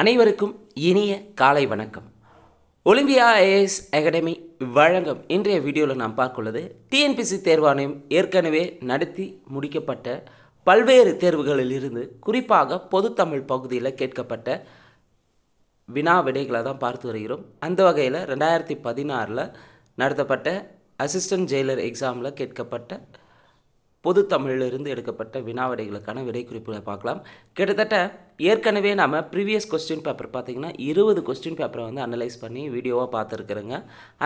அனைவருக்கும் இனிய காலை வணக்கம் ஒலிம்பியா ஐஏஎஸ் அகாடமி வழங்கும் இன்றைய வீடியோவில் நாம் உள்ளது டிஎன்பிசி தேர்வாணையம் ஏற்கனவே நடத்தி முடிக்கப்பட்ட பல்வேறு தேர்வுகளிலிருந்து குறிப்பாக பொதுத்தமிழ் பகுதியில் கேட்கப்பட்ட வினா விடைகளை தான் பார்த்து வருகிறோம் அந்த வகையில் ரெண்டாயிரத்தி பதினாறில் நடத்தப்பட்ட அசிஸ்டன்ட் ஜெயிலர் எக்ஸாமில் கேட்கப்பட்ட பொது தமிழிலிருந்து எடுக்கப்பட்ட வினாவடைகளுக்கான விடை குறிப்புகளை பார்க்கலாம் கிட்டத்தட்ட ஏற்கனவே நம்ம ப்ரீவியஸ் கொஸ்டின் பேப்பர் பார்த்திங்கன்னா இருபது கொஸ்டின் பேப்பரை வந்து அனலைஸ் பண்ணி வீடியோவாக பார்த்துருக்குறேங்க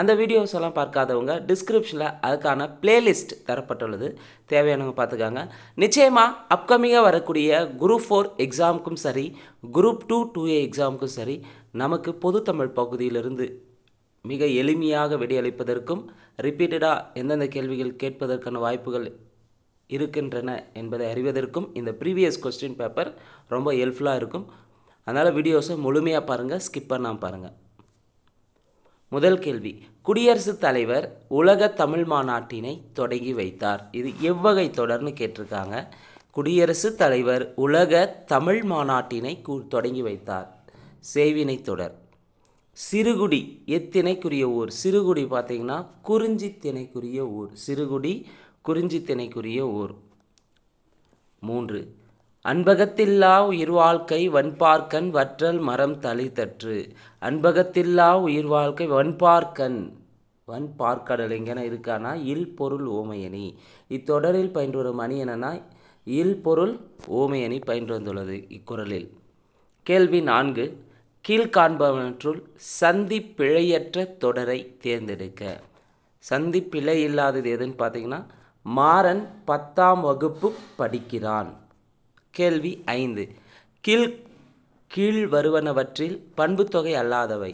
அந்த வீடியோஸ் எல்லாம் பார்க்காதவங்க டிஸ்கிரிப்ஷனில் அதுக்கான பிளேலிஸ்ட் தரப்பட்டுள்ளது தேவையானவங்க பார்த்துக்காங்க நிச்சயமாக அப்கமிங்காக வரக்கூடிய குரூப் ஃபோர் எக்ஸாமுக்கும் சரி குரூப் டூ டூ ஏ எக்ஸாமுக்கும் சரி நமக்கு பொதுத்தமிழ் பகுதியிலிருந்து மிக எளிமையாக விடையளிப்பதற்கும் ரிப்பீட்டடாக எந்தெந்த கேள்விகள் கேட்பதற்கான வாய்ப்புகள் இருக்கின்றன என்பதை அறிவதற்கும் இந்த ப்ரீவியஸ் கொஸ்டின் பேப்பர் ரொம்ப ஹெல்ப்ஃபுல்லாக இருக்கும் அதனால் வீடியோஸை முழுமையாக பாருங்கள் ஸ்கிப் பண்ணாமல் பாருங்கள் முதல் கேள்வி குடியரசுத் தலைவர் உலக தமிழ் மாநாட்டினை தொடங்கி வைத்தார் இது எவ்வகை தொடர்னு கேட்டிருக்காங்க குடியரசுத் தலைவர் உலக தமிழ் மாநாட்டினை தொடங்கி வைத்தார் சேவினை தொடர் சிறுகுடி எத்தினைக்குரிய ஊர் சிறுகுடி பார்த்திங்கன்னா குறிஞ்சி திணைக்குரிய ஊர் சிறுகுடி குறிஞ்சி திணைக்குரிய ஊர் மூன்று அன்பகத்தில்லா உயிர் வாழ்க்கை வன்பார்க்கன் வற்றல் மரம் தலை தற்று அன்பகத்தில்லா உயிர் வாழ்க்கை வன்பார்க்கன் வன் பார்க்கடல் எங்கென இருக்கானா இல் பொருள் ஓமையணி இத்தொடரில் பயின்று வரும் அணி என்னன்னா இல் பொருள் ஓமையணி பயின்று வந்துள்ளது இக்குறளில் கேள்வி நான்கு கீழ்காண்பவற்றுள் சந்தி பிழையற்ற தொடரை தேர்ந்தெடுக்க சந்தி பிழை இல்லாதது எதுன்னு பார்த்தீங்கன்னா மாறன் பத்தாம் வகுப்பு படிக்கிறான் கேள்வி ஐந்து கீழ் கீழ் வருவனவற்றில் பண்புத்தொகை அல்லாதவை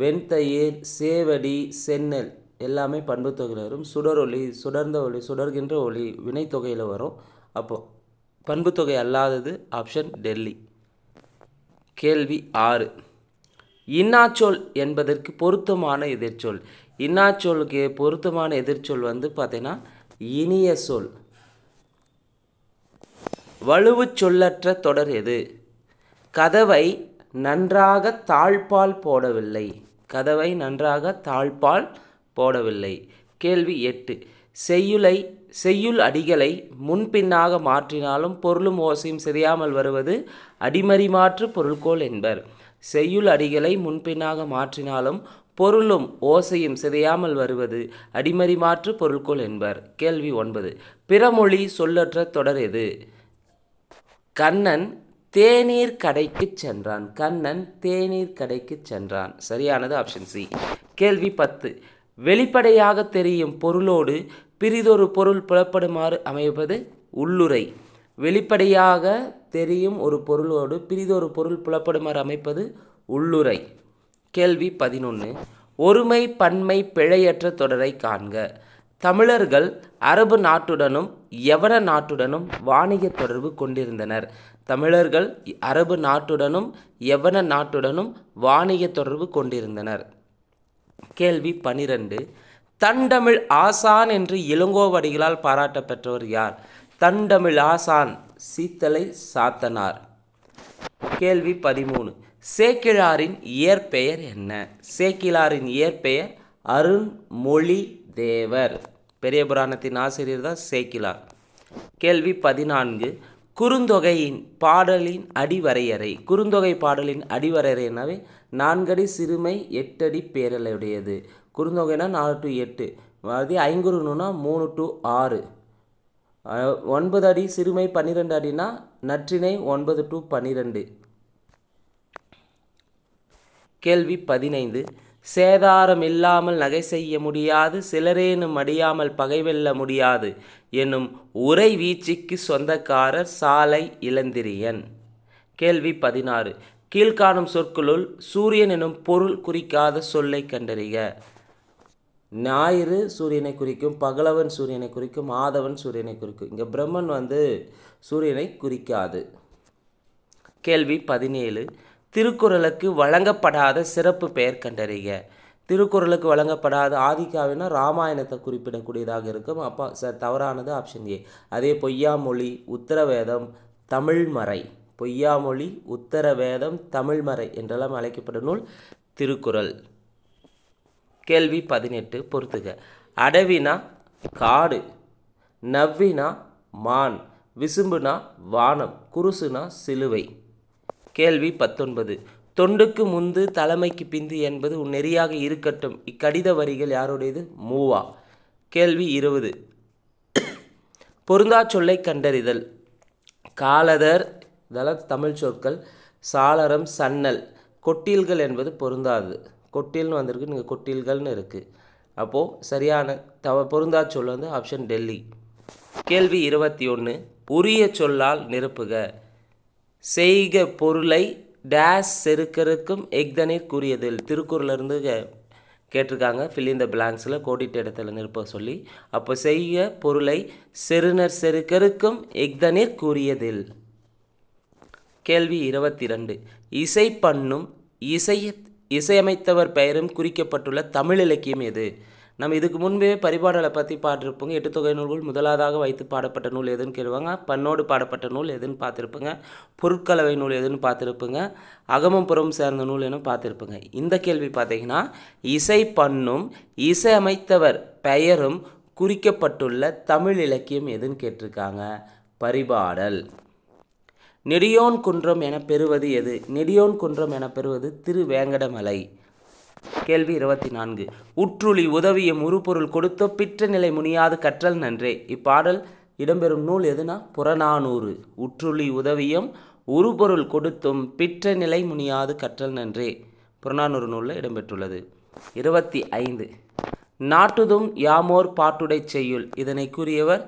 வெண்தயிர் சேவடி சென்னல் எல்லாமே பண்புத்தொகையில் வரும் சுடர் ஒளி சுடர்ந்த ஒளி சுடர்கின்ற ஒளி வினைத்தொகையில் வரும் அப்போது பண்புத்தொகை அல்லாதது ஆப்ஷன் டெல்லி கேள்வி ஆறு இன்னாச்சொல் என்பதற்கு பொருத்தமான எதிர்ச்சொல் இன்னாச்சொலுக்கு பொருத்தமான எதிர்ச்சொல் வந்து பார்த்தீங்கன்னா இனிய சொல் வலுவு சொல்லற்ற தொடர் எது கதவை நன்றாக தாழ்பால் போடவில்லை கதவை நன்றாக தாழ்பால் போடவில்லை கேள்வி எட்டு செய்யுளை செய்யுள் அடிகளை முன்பின்னாக மாற்றினாலும் பொருளும் ஓசையும் சிதையாமல் வருவது அடிமறி மாற்று பொருள்கோள் என்பர் செய்யுள் அடிகளை முன்பின்னாக மாற்றினாலும் பொருளும் ஓசையும் சிதையாமல் வருவது அடிமறி மாற்று பொருள்கோள் என்பர் கேள்வி ஒன்பது பிறமொழி சொல்லற்ற தொடர் எது கண்ணன் தேநீர் கடைக்கு சென்றான் கண்ணன் தேநீர் கடைக்கு சென்றான் சரியானது ஆப்ஷன் சி கேள்வி பத்து வெளிப்படையாக தெரியும் பொருளோடு பிரிதொரு பொருள் புலப்படுமாறு அமைப்பது உள்ளுரை வெளிப்படையாக தெரியும் ஒரு பொருளோடு பிரிதொரு பொருள் புலப்படுமாறு அமைப்பது உள்ளுரை கேள்வி பதினொன்று ஒருமை பன்மை பிழையற்ற தொடரை காண்க தமிழர்கள் அரபு நாட்டுடனும் எவன நாட்டுடனும் வாணிக தொடர்பு கொண்டிருந்தனர் தமிழர்கள் அரபு நாட்டுடனும் எவன நாட்டுடனும் வாணிக தொடர்பு கொண்டிருந்தனர் கேள்வி பனிரெண்டு தண்டமிழ் ஆசான் என்று இளங்கோவடிகளால் பாராட்ட பெற்றவர் யார் தண்டமிழ் ஆசான் சீத்தலை சாத்தனார் கேள்வி பதிமூணு சேக்கிழாரின் இயற்பெயர் என்ன சேக்கிழாரின் இயற்பெயர் அருண்மொழி தேவர் பெரிய புராணத்தின் ஆசிரியர் தான் சேக்கிழார் கேள்வி பதினான்கு குறுந்தொகையின் பாடலின் அடிவரையறை குறுந்தொகை பாடலின் அடிவரையறைனாவே நான்கடி சிறுமை எட்டடி பேரலையுடையது குறுந்தொகைனா நாலு டு எட்டு அதாவது ஐங்குறுனா மூணு டு ஆறு ஒன்பது அடி சிறுமை பன்னிரெண்டு அடினா நற்றினை ஒன்பது டு பன்னிரெண்டு கேள்வி பதினைந்து சேதாரம் இல்லாமல் நகை செய்ய முடியாது சிலரேனும் அடியாமல் பகை வெல்ல முடியாது எனும் உரை வீச்சுக்கு சொந்தக்காரர் சாலை இளந்திரியன் கேள்வி பதினாறு கீழ்காணும் சொற்களுள் சூரியன் எனும் பொருள் குறிக்காத சொல்லை கண்டறிக ஞாயிறு சூரியனை குறிக்கும் பகலவன் சூரியனை குறிக்கும் ஆதவன் சூரியனை குறிக்கும் இங்கே பிரம்மன் வந்து சூரியனை குறிக்காது கேள்வி பதினேழு திருக்குறளுக்கு வழங்கப்படாத சிறப்பு பெயர் கண்டறிய திருக்குறளுக்கு வழங்கப்படாத ஆதிக்காவினா ராமாயணத்தை குறிப்பிடக்கூடியதாக இருக்கும் அப்போ சார் தவறானது ஆப்ஷன் ஏ அதே பொய்யாமொழி உத்தரவேதம் தமிழ்மறை பொய்யாமொழி உத்தரவேதம் தமிழ்மறை என்றெல்லாம் அழைக்கப்படும் நூல் திருக்குறள் கேள்வி பதினெட்டு பொறுத்துக அடவினா காடு நவ்வினா மான் விசும்புனா வானம் குருசுனா சிலுவை கேள்வி பத்தொன்பது தொண்டுக்கு முந்து தலைமைக்கு பிந்து என்பது உன் நெறியாக இருக்கட்டும் இக்கடித வரிகள் யாருடையது மூவா கேள்வி இருபது பொருந்தா சொல்லை கண்டறிதல் காலதர் இதெல்லாம் தமிழ் சொற்கள் சாளரம் சன்னல் கொட்டில்கள் என்பது பொருந்தாது கொட்டில்னு வந்திருக்கு நீங்கள் கொட்டில்கள்னு இருக்குது அப்போது சரியான தவ பொருந்தா சொல் வந்து ஆப்ஷன் டெல்லி கேள்வி இருபத்தி ஒன்று உரிய சொல்லால் நிரப்புக செய்க பொருளை டேஸ் செருக்கருக்கும் திருக்குறள் இருந்து கேட்டிருக்காங்க ஃபில்லிந்த இந்த பிளாங்க்ஸில் கோடிட்டு இடத்துல நிற்ப சொல்லி அப்போ செய்ய பொருளை செருணர் செருக்கருக்கும் எக்தனிற் கூறியதில் கேள்வி இருபத்தி ரெண்டு இசை பண்ணும் இசைய இசையமைத்தவர் பெயரும் குறிக்கப்பட்டுள்ள தமிழ் இலக்கியம் எது நம்ம இதுக்கு முன்பே பரிபாடலை பற்றி பாடிருப்போங்க எட்டு தொகை நூல்கள் முதலாவதாக வைத்து பாடப்பட்ட நூல் எதுன்னு கேளுவாங்க பண்ணோடு பாடப்பட்ட நூல் எதுன்னு பார்த்துருப்போங்க பொருட்கலவை நூல் எதுன்னு பார்த்துருப்போங்க அகமம் புறம் சேர்ந்த நூல் என பார்த்துருப்போங்க இந்த கேள்வி பார்த்தீங்கன்னா இசை பண்ணும் இசையமைத்தவர் பெயரும் குறிக்கப்பட்டுள்ள தமிழ் இலக்கியம் எதுன்னு கேட்டிருக்காங்க பரிபாடல் நெடியோன் குன்றம் என பெறுவது எது நெடியோன் குன்றம் என பெறுவது திரு வேங்கடமலை கேள்வி இருபத்தி நான்கு உற்றுளி உதவியும் உருப்பொருள் கொடுத்தோ பிற்ற நிலை முனியாது கற்றல் நன்றே இப்பாடல் இடம்பெறும் நூல் எதுனா புறநானூறு உற்றுளி உதவியும் உருபொருள் கொடுத்தும் பிற்ற நிலை முனியாது கற்றல் நன்றே புறநானூறு நூலில் இடம்பெற்றுள்ளது இருபத்தி ஐந்து நாட்டுதும் யாமோர் பாட்டுடை செய்யுள் இதனை கூறியவர்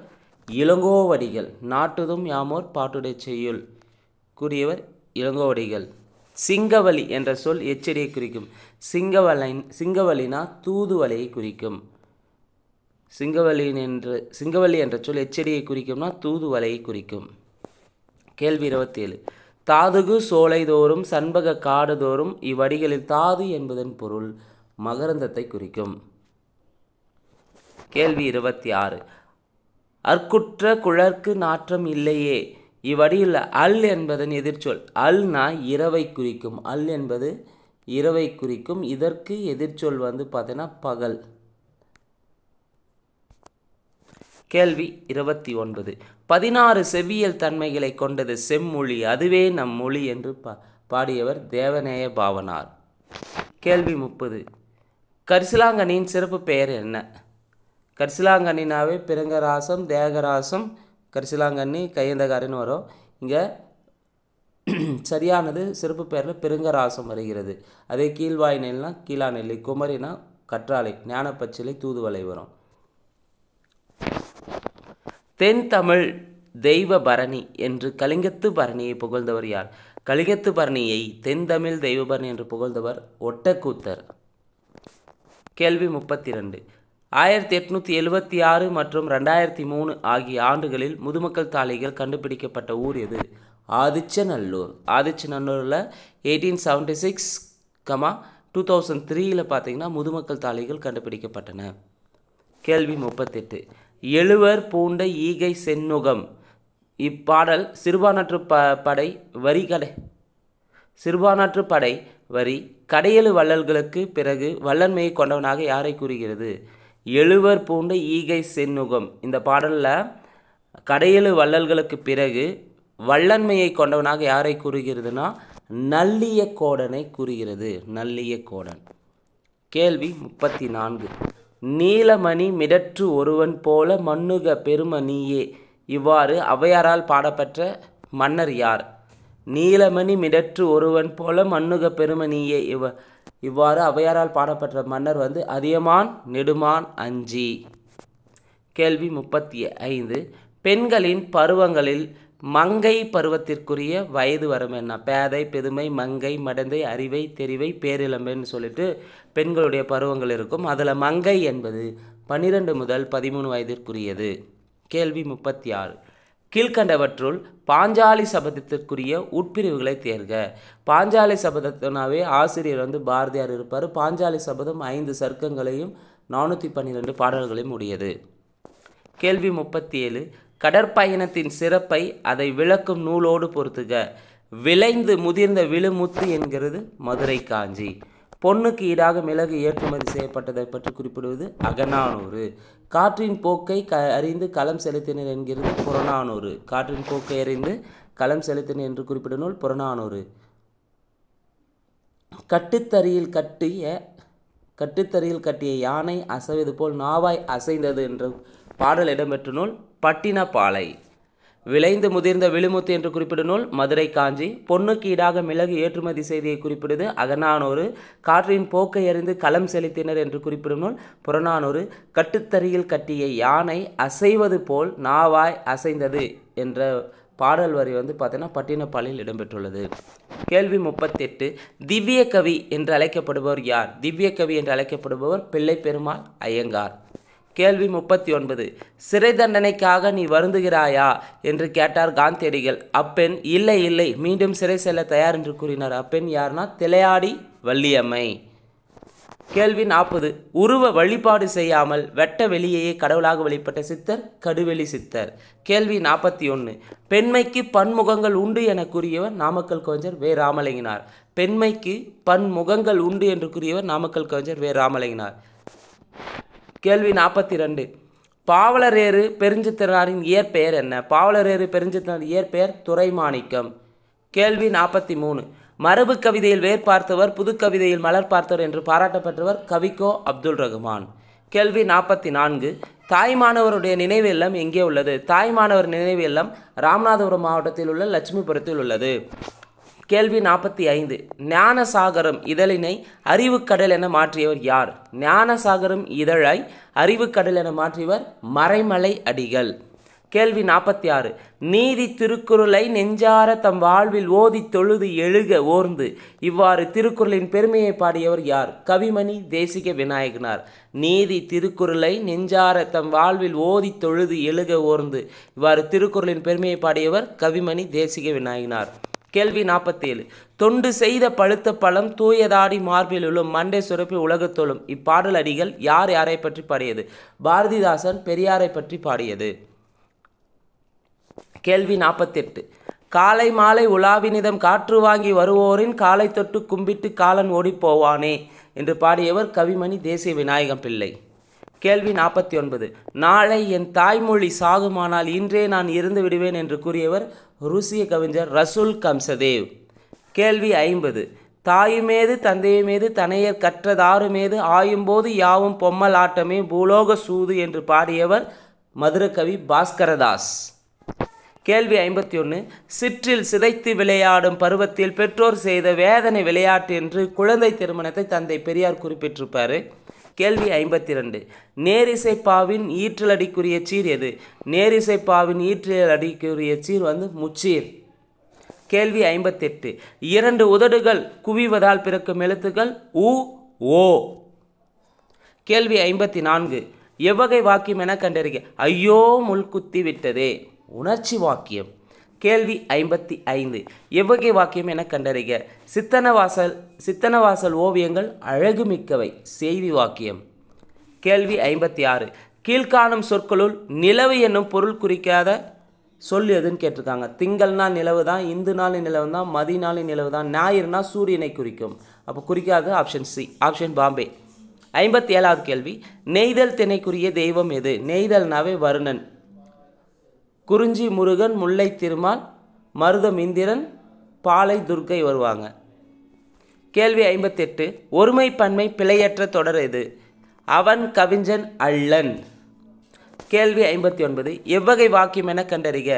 இளங்கோவடிகள் நாட்டுதும் யாமோர் பாட்டுடை செய்யுள் கூறியவர் இளங்கோவடிகள் சிங்கவலி என்ற சொல் எச்சரியை குறிக்கும் சிங்கவலின் சிங்கவலினா தூதுவலையை குறிக்கும் சிங்கவலின் என்று சிங்கவலி என்ற சொல் எச்சரியை குறிக்கும்னா தூதுவலையை குறிக்கும் கேள்வி இருபத்தி ஏழு தாதுகு சோலைதோறும் சண்பக காடுதோறும் இவ்வடிகளில் தாது என்பதன் பொருள் மகரந்தத்தை குறிக்கும் கேள்வி இருபத்தி ஆறு அற்குற்ற குழற்கு நாற்றம் இல்லையே இவ்வடியில் அல் என்பதன் எதிர்ச்சொல் அல்னா இரவை குறிக்கும் அல் என்பது இரவை குறிக்கும் இதற்கு எதிர்ச்சொல் வந்து பார்த்தீங்கன்னா பகல் கேள்வி இருபத்தி ஒன்பது பதினாறு செவ்வியல் தன்மைகளை கொண்டது செம்மொழி அதுவே நம் மொழி என்று பா பாடியவர் தேவநேய பாவனார் கேள்வி முப்பது கரிசிலாங்கனின் சிறப்பு பெயர் என்ன கரிசிலாங்கண்ணினாவே பிரங்கராசம் தேகராசம் கரிசிலாங்கண்ணி கையந்தகாரன்னு வரும் இங்கே சரியானது சிறப்பு பெயரில் பெருங்கராசம் வருகிறது அதே கீழ்வாய் நெல்னா கீழா நெல்லி குமரினா கற்றாழை ஞானப்பச்சிலை தூதுவலை வரும் தென் தமிழ் தெய்வ பரணி என்று கலிங்கத்து பரணியை புகழ்ந்தவர் யார் கலிங்கத்து பரணியை தென்தமிழ் தெய்வ பரணி என்று புகழ்ந்தவர் ஒட்டக்கூத்தர் கேள்வி முப்பத்தி ரெண்டு ஆயிரத்தி எட்நூற்றி எழுபத்தி ஆறு மற்றும் ரெண்டாயிரத்தி மூணு ஆகிய ஆண்டுகளில் முதுமக்கள் தாளிகள் கண்டுபிடிக்கப்பட்ட ஊர் எது ஆதிச்சநல்லூர் ஆதிச்சநல்லூரில் eighteen seventy six comma two thousand த்ரீயில் பார்த்தீங்கன்னா முதுமக்கள் தாளிகள் கண்டுபிடிக்கப்பட்டன கேள்வி முப்பத்தெட்டு எழுவர் பூண்ட ஈகை சென்னுகம் இப்பாடல் சிறுபான்ற்று ப படை வரி கடை சிறுபான்ற்று படை வரி கடையெழு வள்ளல்களுக்கு பிறகு வல்லன்மையை கொண்டவனாக யாரை கூறுகிறது எழுவர் பூண்ட ஈகை சென்னுகம் இந்த பாடலில் கடையெழு வள்ளல்களுக்கு பிறகு வல்லன்மையை கொண்டவனாக யாரை கூறுகிறதுனா நல்லிய கோடனை கூறுகிறது நல்லிய கோடன் கேள்வி முப்பத்தி நான்கு நீலமணி மிடற்று ஒருவன் போல மண்ணுக பெருமணியே இவ்வாறு அவையாரால் பாடப்பெற்ற மன்னர் யார் நீலமணி மிடற்று ஒருவன் போல மண்ணுக பெருமணியே இவ இவ்வாறு அவையாரால் பாடப்பெற்ற மன்னர் வந்து அதியமான் நெடுமான் அஞ்சி கேள்வி முப்பத்தி ஐந்து பெண்களின் பருவங்களில் மங்கை பருவத்திற்குரிய வயது என்ன பேதை பெதுமை மங்கை மடந்தை அறிவை தெரிவை பேரிழம்புன்னு சொல்லிட்டு பெண்களுடைய பருவங்கள் இருக்கும் அதில் மங்கை என்பது பன்னிரெண்டு முதல் பதிமூணு வயதிற்குரியது கேள்வி முப்பத்தி ஆறு கீழ்கண்டவற்றுள் பாஞ்சாலி சபதத்திற்குரிய உட்பிரிவுகளை தேர்க பாஞ்சாலி சபதத்தினாவே ஆசிரியர் வந்து பாரதியார் இருப்பார் பாஞ்சாலி சபதம் ஐந்து சர்க்கங்களையும் நானூற்றி பன்னிரெண்டு பாடல்களையும் உடையது கேள்வி முப்பத்தி ஏழு கடற்பயணத்தின் சிறப்பை அதை விளக்கும் நூலோடு பொறுத்துக விளைந்து முதிர்ந்த விழுமுத்து என்கிறது மதுரை காஞ்சி பொன்னுக்கு ஈடாக மிளகு ஏற்றுமதி செய்யப்பட்டதை பற்றி குறிப்பிடுவது அகநானூறு காற்றின் போக்கை க அறிந்து களம் செலுத்தினர் என்கிறது புறநானூறு காற்றின் போக்கை அறிந்து களம் செலுத்தினர் என்று குறிப்பிடும் நூல் புறநானூறு கட்டுத்தறியில் கட்டிய கட்டுத்தறியில் கட்டிய யானை அசைவது போல் நாவாய் அசைந்தது என்று பாடல் இடம்பெற்ற நூல் பட்டினப்பாலை விளைந்து முதிர்ந்த விழுமுத்து என்று குறிப்பிடும் நூல் மதுரை காஞ்சி பொண்ணுக்கு ஈடாக மிளகு ஏற்றுமதி செய்தியை குறிப்பிடுது அகநானூறு காற்றின் போக்கை அறிந்து களம் செலுத்தினர் என்று குறிப்பிடும் நூல் புறநானூறு கட்டுத்தறியில் கட்டிய யானை அசைவது போல் நாவாய் அசைந்தது என்ற பாடல் வரி வந்து பார்த்தீங்கன்னா பட்டினப்பாலையில் இடம்பெற்றுள்ளது கேள்வி முப்பத்தெட்டு திவ்ய கவி என்று அழைக்கப்படுபவர் யார் திவ்ய கவி என்று அழைக்கப்படுபவர் பிள்ளை பெருமாள் ஐயங்கார் கேள்வி முப்பத்தி ஒன்பது சிறை தண்டனைக்காக நீ வருந்துகிறாயா என்று கேட்டார் காந்தியடிகள் அப்பெண் இல்லை இல்லை மீண்டும் சிறை செல்ல தயார் என்று கூறினார் அப்பெண் யார்னா திளையாடி வள்ளியம்மை கேள்வி நாற்பது உருவ வழிபாடு செய்யாமல் வெட்ட வெளியேயே கடவுளாக வழிபட்ட சித்தர் கடுவெளி சித்தர் கேள்வி நாற்பத்தி ஒன்று பெண்மைக்கு பன்முகங்கள் உண்டு என கூறியவர் நாமக்கல் கவிஞர் வே ராமலிங்கினார் பெண்மைக்கு பன்முகங்கள் உண்டு என்று கூறியவர் நாமக்கல் கவிஞர் வே ராமலிங்கினார் கேள்வி நாற்பத்தி ரெண்டு பாவலரேறு பெருஞ்சித்திரனாரின் இயற்பெயர் என்ன பாவலரேறு பெருஞ்சித்திரன் இயற்பெயர் துறைமாணிக்கம் கேள்வி நாற்பத்தி மூணு மரபு கவிதையில் வேர் பார்த்தவர் புதுக்கவிதையில் மலர் பார்த்தவர் என்று பாராட்டப்பட்டவர் கவிக்கோ அப்துல் ரஹ்மான் கேள்வி நாற்பத்தி நான்கு தாய்மானவருடைய நினைவு இல்லம் எங்கே உள்ளது தாய்மானவர் நினைவு இல்லம் ராமநாதபுரம் மாவட்டத்தில் உள்ள லட்சுமிபுரத்தில் உள்ளது கேள்வி நாற்பத்தி ஐந்து ஞானசாகரம் இதழினை அறிவுக்கடல் என மாற்றியவர் யார் ஞானசாகரம் இதழை அறிவுக்கடல் என மாற்றியவர் மறைமலை அடிகள் கேள்வி நாற்பத்தி ஆறு நீதி திருக்குறளை நெஞ்சார தம் வாழ்வில் ஓதி தொழுது எழுக ஓர்ந்து இவ்வாறு திருக்குறளின் பெருமையை பாடியவர் யார் கவிமணி தேசிக விநாயகனார் நீதி திருக்குறளை நெஞ்சார தம் வாழ்வில் ஓதி தொழுது எழுக ஓர்ந்து இவ்வாறு திருக்குறளின் பெருமையை பாடியவர் கவிமணி தேசிக விநாயகனார் கேள்வி நாற்பத்தேழு தொண்டு செய்த பழுத்த பழம் தூயதாடி மார்பிலுள்ளும் மண்டை சுரப்பி உலகத்தோளும் இப்பாடல் அடிகள் யார் யாரை பற்றி பாடியது பாரதிதாசன் பெரியாரை பற்றி பாடியது கேள்வி நாற்பத்தெட்டு காலை மாலை உலாவினிதம் காற்று வாங்கி வருவோரின் காலை தொட்டு கும்பிட்டு காலன் ஓடி போவானே என்று பாடியவர் கவிமணி தேசிய விநாயகம் பிள்ளை கேள்வி நாற்பத்தி ஒன்பது நாளை என் தாய்மொழி சாகுமானால் இன்றே நான் இருந்து விடுவேன் என்று கூறியவர் ருசிய கவிஞர் ரசுல் கம்சதேவ் கேள்வி ஐம்பது தாயுமேது தந்தையுமேது தனையர் கற்றதாருமேது ஆயும்போது யாவும் பொம்மல் ஆட்டமே பூலோக சூது என்று பாடியவர் மதுரகவி பாஸ்கரதாஸ் கேள்வி ஐம்பத்தி ஒன்று சிற்றில் சிதைத்து விளையாடும் பருவத்தில் பெற்றோர் செய்த வேதனை விளையாட்டு என்று குழந்தை திருமணத்தை தந்தை பெரியார் குறிப்பிட்டிருப்பார் கேள்வி ஐம்பத்தி ரெண்டு நேரிசைப்பாவின் ஈற்றல் அடிக்குரிய சீர் எது நேரிசைப்பாவின் ஈற்றல் அடிக்குரிய சீர் வந்து முச்சீர் கேள்வி ஐம்பத்தெட்டு இரண்டு உதடுகள் குவிவதால் பிறக்கும் எழுத்துக்கள் உ ஓ கேள்வி ஐம்பத்தி நான்கு எவ்வகை வாக்கியம் என கண்டறிக ஐயோ முள்குத்தி விட்டதே உணர்ச்சி வாக்கியம் கேள்வி ஐம்பத்தி ஐந்து எவ்வகை வாக்கியம் என கண்டறிக சித்தனவாசல் சித்தனவாசல் ஓவியங்கள் அழகுமிக்கவை செய்தி வாக்கியம் கேள்வி ஐம்பத்தி ஆறு கீழ்காணும் சொற்களுள் நிலவு என்னும் பொருள் குறிக்காத சொல் எதுன்னு கேட்டிருக்காங்க திங்கள்னா நிலவு தான் இந்து நாள் நிலவு தான் மதி நாளின் நிலவு தான் ஞாயிறுனா சூரியனை குறிக்கும் அப்போ குறிக்காத ஆப்ஷன் சி ஆப்ஷன் பாம்பே ஐம்பத்தி ஏழாவது கேள்வி நெய்தல் திணைக்குரிய தெய்வம் எது நெய்தல்னாவே வருணன் குறிஞ்சி முருகன் முல்லை திருமால் மருதம் இந்திரன் பாலை துர்க்கை வருவாங்க கேள்வி ஐம்பத்தெட்டு ஒருமை பன்மை பிழையற்ற தொடர் எது அவன் கவிஞன் அள்ளன் கேள்வி ஐம்பத்தி ஒன்பது எவ்வகை வாக்கியம் என கண்டறிக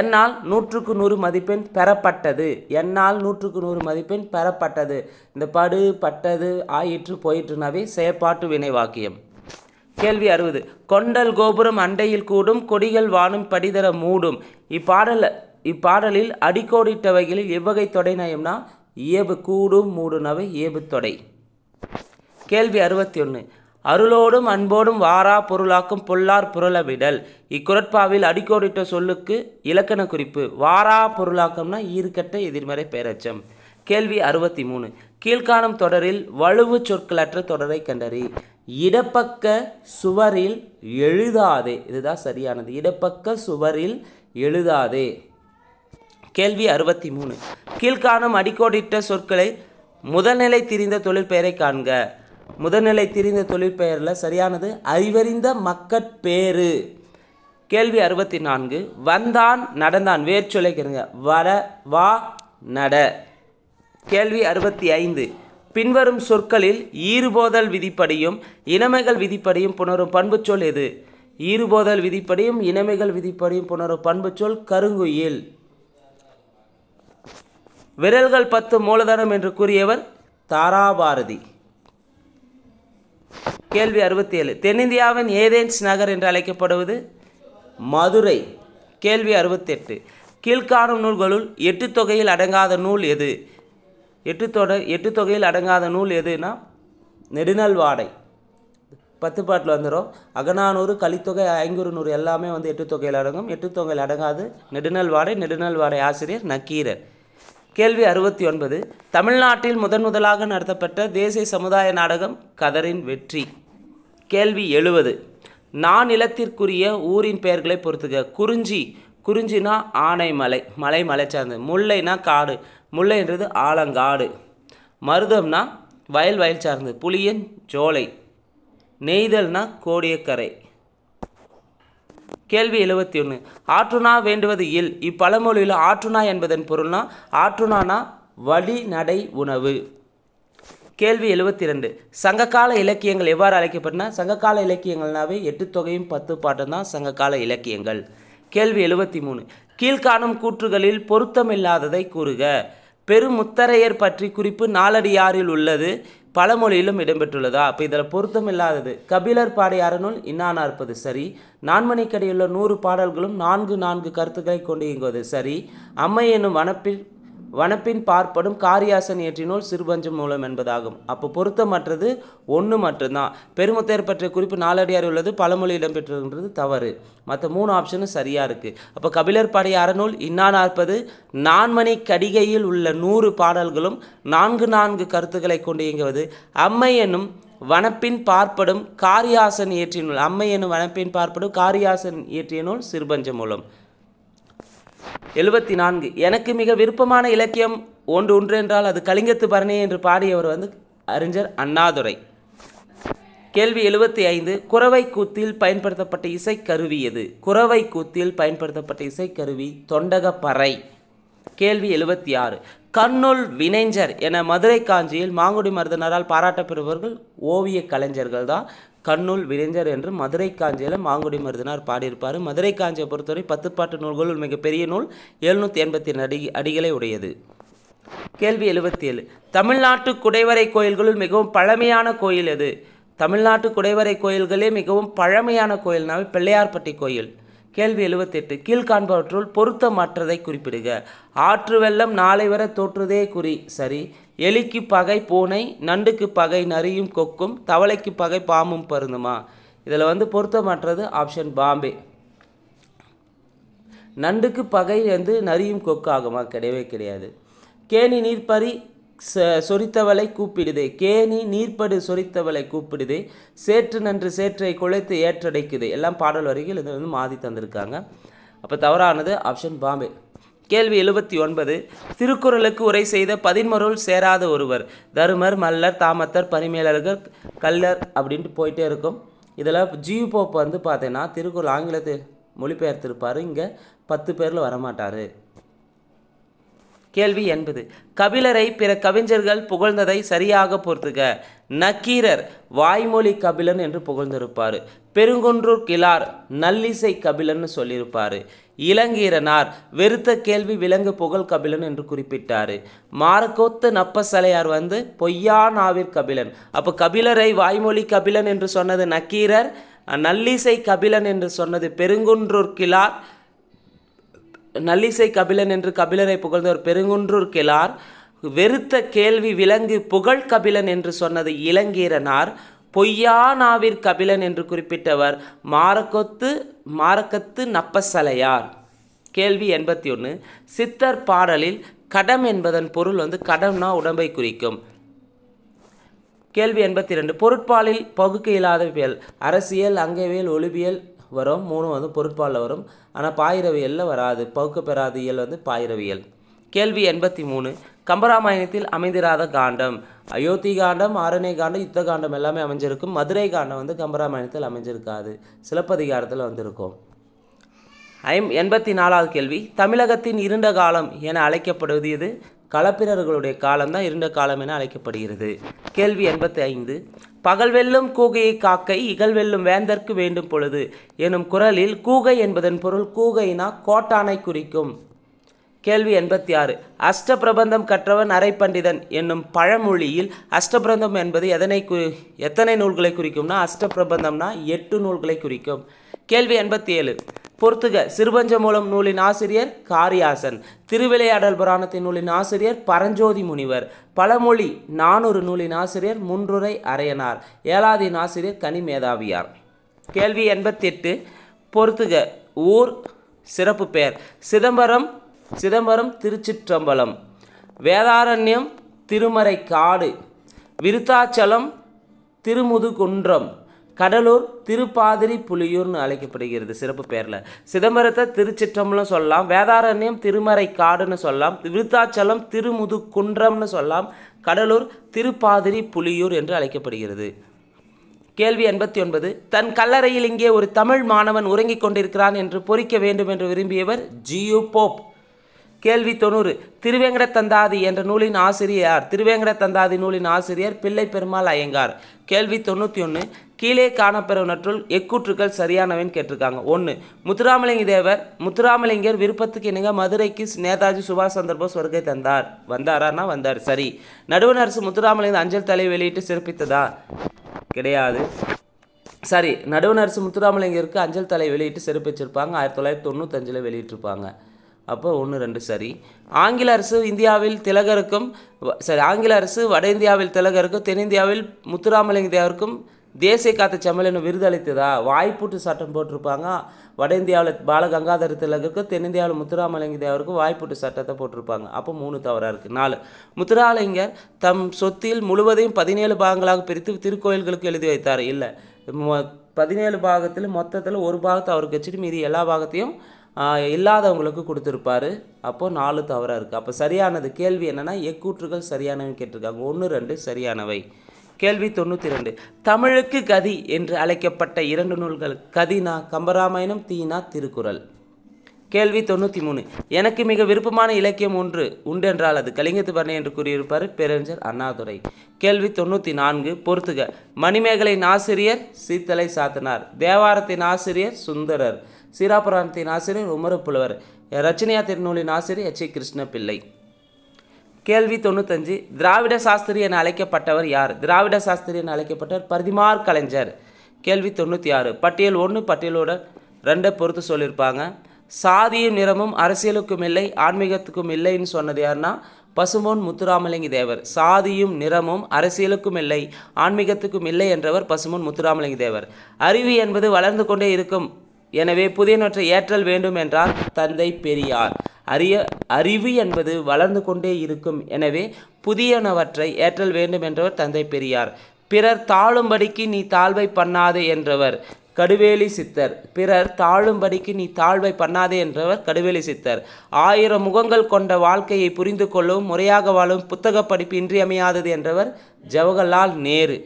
என்னால் நூற்றுக்கு நூறு மதிப்பெண் பெறப்பட்டது என்னால் நூற்றுக்கு நூறு மதிப்பெண் பெறப்பட்டது இந்த படு பட்டது ஆயிற்று போயிற்றுனாவே செயற்பாட்டு வினை வாக்கியம் கேள்வி அறுபது கொண்டல் கோபுரம் அண்டையில் கூடும் கொடிகள் வானும் படிதர மூடும் இப்பாடல் இப்பாடலில் அடிக்கோடிட்ட வகையில் எவ்வகை தொடை நயம்னா ஏபு கூடும் மூடுனவை ஏபு தொடை கேள்வி அறுபத்தி ஒன்று அருளோடும் அன்போடும் வாரா பொருளாக்கும் பொல்லார் புரளவிடல் இக்குரட்பாவில் அடிக்கோடிட்ட சொல்லுக்கு இலக்கண குறிப்பு வாரா பொருளாக்கம்னா ஈர்க்கட்ட எதிர்மறை பெயரச்சம் கேள்வி அறுபத்தி மூணு கீழ்காணும் தொடரில் வலுவு சொற்களற்ற தொடரை கண்டறி இடப்பக்க சுவரில் எழுதாதே இதுதான் சரியானது இடப்பக்க சுவரில் எழுதாதே கேள்வி அறுபத்தி மூணு கீழ்காணும் அடிக்கோடிட்ட சொற்களை முதல்நிலை திரிந்த தொழிற்பெயரை காண்க முதல்நிலை திரிந்த தொழிற்பெயரில் சரியானது அறிவறிந்த மக்கட்பேறு கேள்வி அறுபத்தி நான்கு வந்தான் நடந்தான் வேர்ச்சொலை கேளுங்க வர வா நட கேள்வி அறுபத்தி ஐந்து பின்வரும் சொற்களில் ஈறுபோதல் விதிப்படியும் இனமைகள் விதிப்படியும் புணரும் சொல் எது ஈறுபோதல் விதிப்படியும் இனமைகள் விதிப்படியும் புணரும் பண்புச்சொல் கருங்குயில் விரல்கள் பத்து மூலதனம் என்று கூறியவர் தாராபாரதி கேள்வி அறுபத்தி ஏழு தென்னிந்தியாவின் ஏதேன்ஸ் நகர் என்று அழைக்கப்படுவது மதுரை கேள்வி அறுபத்தெட்டு கீழ்காணும் நூல்களுள் எட்டு தொகையில் அடங்காத நூல் எது எட்டு தொட எட்டு தொகையில் அடங்காத நூல் எதுனா நெடுநல் வாடை பத்து பாட்டில் வந்துடும் அகநானூறு கலித்தொகை ஐங்குறு நூறு எல்லாமே வந்து எட்டு தொகையில் அடங்கும் எட்டு தொகையில் அடங்காது நெடுநல் வாடை நெடுநல் வாடை ஆசிரியர் நக்கீரர் கேள்வி அறுபத்தி ஒன்பது தமிழ்நாட்டில் முதன் முதலாக நடத்தப்பட்ட தேசிய சமுதாய நாடகம் கதரின் வெற்றி கேள்வி எழுபது நான் நிலத்திற்குரிய ஊரின் பெயர்களை பொறுத்துக்க குறிஞ்சி குறிஞ்சினா ஆனைமலை மலை மலை சார்ந்தது முல்லைனா காடு முல்லைன்றது ஆலங்காடு மருதம்னா வயல் வயல் சார்ந்து புளியன் சோலை நெய்தல்னா கோடியக்கரை கேள்வி எழுபத்தி ஒன்று ஆற்றுனா வேண்டுவது இல் இப்பழமொழியில் ஆற்றுனா என்பதன் பொருள்னா ஆற்றுனானா வழி நடை உணவு கேள்வி எழுபத்தி ரெண்டு சங்ககால இலக்கியங்கள் எவ்வாறு அழைக்கப்பட்டன சங்ககால இலக்கியங்கள்னாவே எட்டு தொகையும் பத்து பாட்டும் தான் சங்ககால இலக்கியங்கள் கேள்வி எழுபத்தி மூணு கீழ்காணும் கூற்றுகளில் பொருத்தமில்லாததை கூறுக பெருமுத்தரையர் பற்றி குறிப்பு நாலடியாரில் உள்ளது பழமொழியிலும் இடம்பெற்றுள்ளதா அப்போ இதில் பொருத்தம் இல்லாதது கபிலர் பாடிய அறநூல் இன்னா சரி நான்மணிக்கடியுள்ள நூறு பாடல்களும் நான்கு நான்கு கருத்துக்களை கொண்டு இங்குவது சரி அம்மை என்னும் வனப்பில் வனப்பின் பார்ப்படும் காரியாசன் நூல் சிறுபஞ்சம் மூலம் என்பதாகும் அப்போ பொருத்தமற்றது ஒன்று மட்டும்தான் பெருமுத்தையர் பற்றிய குறிப்பு நாலடியார் உள்ளது பழமொழி இடம்பெற்றது தவறு மற்ற மூணு ஆப்ஷனும் சரியாக இருக்குது அப்போ கபிலர் படைய அறநூல் இன்னா நாற்பது நான்மணி கடிகையில் உள்ள நூறு பாடல்களும் நான்கு நான்கு கருத்துக்களை கொண்டு இயங்குவது அம்மை என்னும் வனப்பின் பார்ப்படும் காரியாசன் இயற்றிய நூல் அம்மை என்னும் வனப்பின் பார்ப்படும் காரியாசன் இயற்றிய நூல் சிறுபஞ்ச மூலம் எழுபத்தி நான்கு எனக்கு மிக விருப்பமான இலக்கியம் ஒன்று ஒன்று என்றால் அது கலிங்கத்து பரணி என்று பாடியவர் வந்து அறிஞர் அண்ணாதுரை கேள்வி எழுபத்தி ஐந்து குறவை கூத்தில் பயன்படுத்தப்பட்ட இசை கருவி எது குறவை கூத்தில் பயன்படுத்தப்பட்ட இசைக்கருவி தொண்டகப்பறை கேள்வி எழுபத்தி ஆறு கண்ணுள் வினைஞ்சர் என மதுரை காஞ்சியில் மாங்குடி மருதனரால் பாராட்டப்பெறுபவர்கள் ஓவிய கலைஞர்கள் தான் கண்ணூல் விரைஞ்சர் என்று மதுரை காஞ்சியில் மாங்குடி மருதினார் பாடியிருப்பார் மதுரை காஞ்சியை பொறுத்தவரை பத்துப்பாட்டு நூல்களுள் மிகப்பெரிய நூல் எழுநூற்றி எண்பத்தி அடி அடிகளை உடையது கேள்வி எழுபத்தி ஏழு தமிழ்நாட்டு குடைவரை கோயில்களுள் மிகவும் பழமையான கோயில் எது தமிழ்நாட்டு குடைவரை கோயில்களே மிகவும் பழமையான கோயில்னாவே பிள்ளையார்பட்டி கோயில் கேள்வி எழுபத்தெட்டு கீழ்காண்பவற்றுள் பொருத்தமற்றதை குறிப்பிடுக ஆற்று வெள்ளம் நாளை வர தோற்றுதே குறி சரி எலிக்கு பகை பூனை நண்டுக்கு பகை நரியும் கொக்கும் தவளைக்கு பகை பாம்பும் பருந்துமா இதில் வந்து பொருத்தமற்றது ஆப்ஷன் பாம்பே நண்டுக்கு பகை வந்து நரியும் கொக்கு ஆகுமா கிடையவே கிடையாது கேணி நீர்ப்பறி சொரித்தவளை கூப்பிடுதே கேணி நீர்ப்படு சொரித்தவளை கூப்பிடுதே சேற்று நன்று சேற்றை குழைத்து ஏற்றடைக்குது எல்லாம் பாடல் வரிகள் இதை வந்து மாதி தந்திருக்காங்க அப்போ தவறானது ஆப்ஷன் பாம்பே கேள்வி எழுபத்தி ஒன்பது திருக்குறளுக்கு உரை செய்த பதின்மருள் சேராத ஒருவர் தருமர் மல்லர் தாமத்தர் பரிமேலர்கள் கல்லர் அப்படின்ட்டு போயிட்டே இருக்கும் இதில் ஜியூ போப் வந்து பார்த்தீங்கன்னா திருக்குறள் ஆங்கிலத்தை மொழிபெயர்த்திருப்பார் இங்கே பத்து பேரில் வரமாட்டார் கேள்வி எண்பது கபிலரை பிற கவிஞர்கள் புகழ்ந்ததை சரியாக பொறுத்துக நக்கீரர் வாய்மொழி கபிலன் என்று புகழ்ந்திருப்பார் பெருங்கொன்றூர் கிளார் நல்லிசை கபிலன்னு சொல்லியிருப்பார் இளங்கீரனார் வெறுத்த கேள்வி விலங்கு புகழ் கபிலன் என்று குறிப்பிட்டார் மாரக்கோத்து நப்பசலையார் வந்து பொய்யானாவிற் கபிலன் அப்போ கபிலரை வாய்மொழி கபிலன் என்று சொன்னது நக்கீரர் நல்லிசை கபிலன் என்று சொன்னது பெருங்குன்றூர் கிளார் நல்லிசை கபிலன் என்று கபிலரை புகழ்ந்தவர் பெருங்குன்றூர் கிளார் வெறுத்த கேள்வி விலங்கு புகழ் கபிலன் என்று சொன்னது இளங்கீரனார் பொய்யானாவிற் கபிலன் என்று குறிப்பிட்டவர் மாரக்கொத்து மாரக்கத்து நப்பசலையார் கேள்வி எண்பத்தி ஒன்று சித்தர் பாடலில் கடம் என்பதன் பொருள் வந்து கடம்னா உடம்பை குறிக்கும் கேள்வி எண்பத்தி ரெண்டு பொருட்பாலில் பகுக்க இல்லாதவியல் அரசியல் அங்கவியல் ஒளிவியல் வரும் மூணு வந்து பொருட்பாலில் வரும் ஆனால் பாயிரவியலில் வராது பகுக்க பெறாத இயல் வந்து பாயிரவியல் கேள்வி எண்பத்தி மூணு கம்பராமாயணத்தில் அமைந்திராத காண்டம் அயோத்தி காண்டம் ஆரணி காண்டம் யுத்த காண்டம் எல்லாமே அமைஞ்சிருக்கும் மதுரை காண்டம் வந்து கம்பராமாயணத்தில் அமைஞ்சிருக்காது சிலப்பதிகாரத்தில் வந்திருக்கும் ஐம் எண்பத்தி நாலாவது கேள்வி தமிழகத்தின் இருண்ட காலம் என அழைக்கப்படுவது இது களப்பிரர்களுடைய காலம்தான் இருண்ட காலம் என அழைக்கப்படுகிறது கேள்வி எண்பத்தி ஐந்து பகல்வெல்லும் கூகையை காக்கை வெல்லும் வேந்தற்கு வேண்டும் பொழுது எனும் குரலில் கூகை என்பதன் பொருள் கூகைனா கோட்டானை குறிக்கும் கேள்வி எண்பத்தி ஆறு அஷ்டபிரபந்தம் கற்றவன் அரை பண்டிதன் என்னும் பழமொழியில் அஷ்டபிரபந்தம் என்பது எதனை குறி எத்தனை நூல்களை குறிக்கும்னா அஷ்டபிரபந்தம்னா எட்டு நூல்களை குறிக்கும் கேள்வி எண்பத்தி ஏழு பொறுத்துக சிறுபஞ்ச மூலம் நூலின் ஆசிரியர் காரியாசன் திருவிளையாடல் புராணத்தின் நூலின் ஆசிரியர் பரஞ்சோதி முனிவர் பழமொழி நானூறு நூலின் ஆசிரியர் முன்றுரை அரையனார் ஏழாதின் ஆசிரியர் கனிமேதாவியார் கேள்வி எண்பத்தி எட்டு பொறுத்துக ஊர் சிறப்பு பெயர் சிதம்பரம் சிதம்பரம் திருச்சிற்றம்பலம் வேதாரண்யம் திருமறை காடு விருத்தாச்சலம் திருமுதுகுன்றம் கடலூர் திருப்பாதிரி புலியூர்னு அழைக்கப்படுகிறது சிறப்பு பேரில் சிதம்பரத்தை திருச்சிற்றம்பலம் சொல்லலாம் வேதாரண்யம் திருமறை காடுன்னு சொல்லலாம் விருத்தாச்சலம் திருமுது குன்றம்னு சொல்லலாம் கடலூர் திருப்பாதிரி புலியூர் என்று அழைக்கப்படுகிறது கேள்வி எண்பத்தி ஒன்பது தன் கல்லறையில் இங்கே ஒரு தமிழ் மாணவன் உறங்கிக் கொண்டிருக்கிறான் என்று பொறிக்க வேண்டும் என்று விரும்பியவர் ஜியு போப் கேள்வி தொண்ணூறு திருவேங்கட தந்தாதி என்ற நூலின் ஆசிரியர் திருவேங்கட தந்தாதி நூலின் ஆசிரியர் பிள்ளை பெருமாள் ஐயங்கார் கேள்வி தொண்ணூற்றி ஒன்று கீழே காணப்பெறுவனற்றுள் எக்கூற்றுக்கள் சரியானவன் கேட்டிருக்காங்க ஒன்று முத்துராமலிங்க தேவர் முத்துராமலிங்கர் விருப்பத்துக்கு இணங்க மதுரைக்கு நேதாஜி சுபாஷ் சந்திரபோஸ் வருகை தந்தார் வந்தாரான்னா வந்தார் சரி நடுவண் அரசு முத்துராமலிங்க அஞ்சல் தலை வெளியிட்டு சிறப்பித்ததா கிடையாது சரி நடுவண் அரசு முத்துராமலிங்கருக்கு அஞ்சல் தலை வெளியிட்டு சிறப்பிச்சிருப்பாங்க ஆயிரத்தி தொள்ளாயிரத்தி தொண்ணூத்தஞ்சில் வெளியிட்டிருப்பாங்க அப்போ ஒன்று ரெண்டு சரி ஆங்கில அரசு இந்தியாவில் திலகருக்கும் சரி ஆங்கில அரசு வட இந்தியாவில் திலகருக்கும் தென்னிந்தியாவில் தேவருக்கும் தேசிய காத்த செம்மல் விருது அளித்ததா வாய்ப்பூட்டு சட்டம் போட்டிருப்பாங்க வட இந்தியாவில் பாலகங்காதர திலகருக்கும் தென்னிந்தியாவில் முத்துராமலிங்க தேவருக்கும் வாய்ப்பூட்டு சட்டத்தை போட்டிருப்பாங்க அப்போ மூணு தவறாக இருக்குது நாலு முத்துராலிங்கர் தம் சொத்தில் முழுவதையும் பதினேழு பாகங்களாக பிரித்து திருக்கோயில்களுக்கு எழுதி வைத்தார் இல்லை பதினேழு பாகத்தில் மொத்தத்தில் ஒரு பாகத்தை அவருக்கு வச்சுட்டு மீதி எல்லா பாகத்தையும் இல்லாதவங்களுக்கு கொடுத்துருப்பாரு அப்போது நாலு தவறாக இருக்குது அப்போ சரியானது கேள்வி என்னென்னா எக்கூற்றுகள் சரியானவை கேட்டிருக்காங்க ஒன்று ரெண்டு சரியானவை கேள்வி தொண்ணூற்றி ரெண்டு தமிழுக்கு கதி என்று அழைக்கப்பட்ட இரண்டு நூல்கள் கதினா கம்பராமாயணம் தீனா திருக்குறள் கேள்வி தொண்ணூற்றி மூணு எனக்கு மிக விருப்பமான இலக்கியம் ஒன்று உண்டென்றால் அது கலிங்கத்து பரணி என்று கூறியிருப்பார் பேரறிஞர் அண்ணாதுரை கேள்வி தொண்ணூற்றி நான்கு பொறுத்துக மணிமேகலை ஆசிரியர் சீத்தலை சாத்தனார் தேவாரத்தின் ஆசிரியர் சுந்தரர் சீராபுராணத்தின் ஆசிரியர் உமரு புலவர் ரச்சனையா திருநூலின் ஆசிரியர் எச் ஏ கிருஷ்ணப்பிள்ளை கேள்வி தொண்ணூத்தஞ்சு திராவிட சாஸ்திரி என அழைக்கப்பட்டவர் யார் திராவிட சாஸ்திரி என அழைக்கப்பட்டவர் பரிதிமார் கலைஞர் கேள்வி தொண்ணூற்றி ஆறு பட்டியல் ஒன்று பட்டியலோட ரெண்டை பொறுத்து சொல்லியிருப்பாங்க சாதியும் நிறமும் அரசியலுக்கும் இல்லை ஆன்மீகத்துக்கும் இல்லைன்னு சொன்னது யாருன்னா பசுமோன் முத்துராமலிங்க தேவர் சாதியும் நிறமும் அரசியலுக்கும் இல்லை ஆன்மீகத்துக்கும் இல்லை என்றவர் பசுமோன் முத்துராமலிங்க தேவர் அறிவு என்பது வளர்ந்து கொண்டே இருக்கும் எனவே புதியனவற்றை ஏற்றல் வேண்டும் என்றார் தந்தை பெரியார் அறிய அறிவு என்பது வளர்ந்து கொண்டே இருக்கும் எனவே புதியனவற்றை ஏற்றல் வேண்டும் என்றவர் தந்தை பெரியார் பிறர் தாழும்படிக்கு நீ தாழ்வை பண்ணாதே என்றவர் கடுவேலி சித்தர் பிறர் தாழும்படிக்கு நீ தாழ்வை பண்ணாதே என்றவர் கடுவேலி சித்தர் ஆயிரம் முகங்கள் கொண்ட வாழ்க்கையை புரிந்து கொள்ளவும் முறையாக வாழும் புத்தக படிப்பு இன்றியமையாதது என்றவர் ஜவஹர்லால் நேரு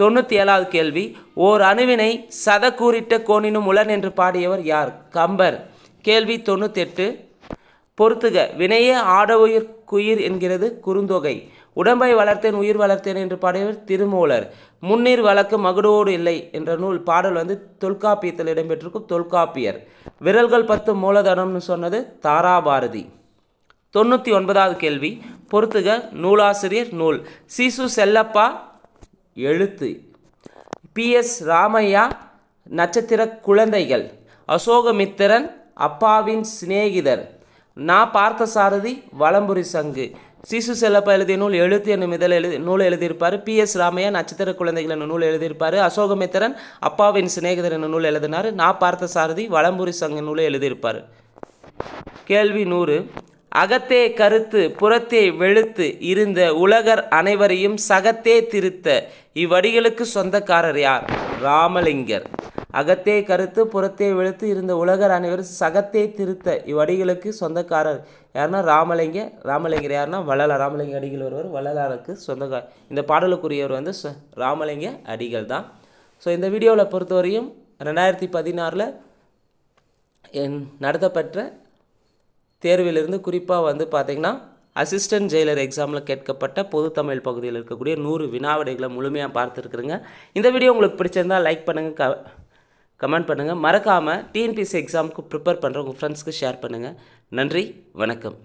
தொண்ணூற்றி ஏழாவது கேள்வி ஓர் அணுவினை சதக்கூறிட்ட கோணினும் உலன் என்று பாடியவர் யார் கம்பர் கேள்வி தொண்ணூற்றி பொறுத்துக வினையே ஆடவுயிர் குயிர் என்கிறது குறுந்தொகை உடம்பை வளர்த்தேன் உயிர் வளர்த்தேன் என்று பாடியவர் திருமூலர் முன்னீர் வழக்கு மகுடோடு இல்லை என்ற நூல் பாடல் வந்து தொல்காப்பியத்தில் இடம்பெற்றிருக்கும் தொல்காப்பியர் விரல்கள் பத்து மூலதனம்னு சொன்னது தாராபாரதி தொண்ணூற்றி ஒன்பதாவது கேள்வி பொறுத்துக நூலாசிரியர் நூல் சிசு செல்லப்பா எழுத்து பிஎஸ் ராமையா நட்சத்திர குழந்தைகள் அசோகமித்திரன் அப்பாவின் சிநேகிதர் நா பார்த்தசாரதி வளம்புரி சங்கு சிசு செல்லப்ப எழுதிய நூல் எழுத்து என்னும் இதில் எழுதி நூல் எழுதியிருப்பார் பி எஸ் ராமையா நட்சத்திர குழந்தைகள் என்னும் நூல் எழுதியிருப்பார் அசோகமித்திரன் அப்பாவின் சிநேகிதர் என்னும் நூல் எழுதினார் நா பார்த்தசாரதி வளம்புரி சங்கு நூலை எழுதியிருப்பார் கேள்வி நூறு அகத்தே கருத்து புறத்தே வெளுத்து இருந்த உலகர் அனைவரையும் சகத்தே திருத்த இவ்வடிகளுக்கு சொந்தக்காரர் யார் ராமலிங்கர் அகத்தே கருத்து புறத்தே வெளுத்து இருந்த உலகர் அனைவரும் சகத்தே திருத்த இவ்வடிகளுக்கு சொந்தக்காரர் யாருன்னா ராமலிங்க ராமலிங்கர் யாருன்னா வள்ளலார் ராமலிங்க அடிகள் ஒருவர் வள்ளலாருக்கு சொந்தக்கார் இந்த பாடலுக்குரியவர் வந்து ராமலிங்க அடிகள் தான் ஸோ இந்த வீடியோவில் பொறுத்தவரையும் ரெண்டாயிரத்தி பதினாறில் நடத்தப்பட்ட தேர்விலிருந்து குறிப்பாக வந்து பார்த்திங்கன்னா அசிஸ்டன்ட் ஜெயிலர் எக்ஸாமில் கேட்கப்பட்ட பொது தமிழ் பகுதியில் இருக்கக்கூடிய நூறு வினாவிடைகளை முழுமையாக பார்த்துருக்குறேங்க இந்த வீடியோ உங்களுக்கு பிடிச்சிருந்தால் லைக் பண்ணுங்கள் க கமெண்ட் பண்ணுங்கள் மறக்காமல் டிஎன்பிசி எக்ஸாமுக்கு ப்ரிப்பேர் பண்ணுற உங்கள் ஃப்ரெண்ட்ஸ்க்கு ஷேர் பண்ணுங்கள் நன்றி வணக்கம்